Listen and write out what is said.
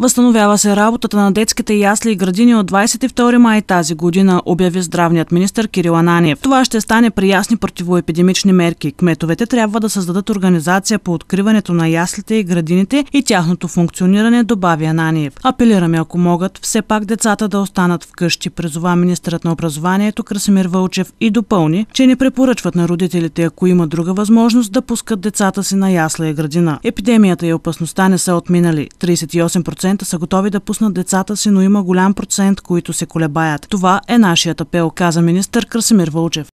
Възстановява се работата на детските ясли и градини от 22 май тази година, обяви здравният министр Кирил Ананиев. Това ще стане при ясни противоепидемични мерки. Кметовете трябва да създадат организация по откриването на яслите и градините и тяхното функциониране, добави Ананиев. Апелираме, ако могат, все пак децата да останат вкъщи, призова министърът на образованието Красимир Вълчев и допълни, че не препоръчват на родителите, ако има друга възможност, да пускат децата си на ясла и градина. Епидемията и опасността не са отминали. 38% 100% са готови да пуснат децата си, но има голям процент, които се колебаят. Това е нашият апел, каза министър Красимир Вълчев.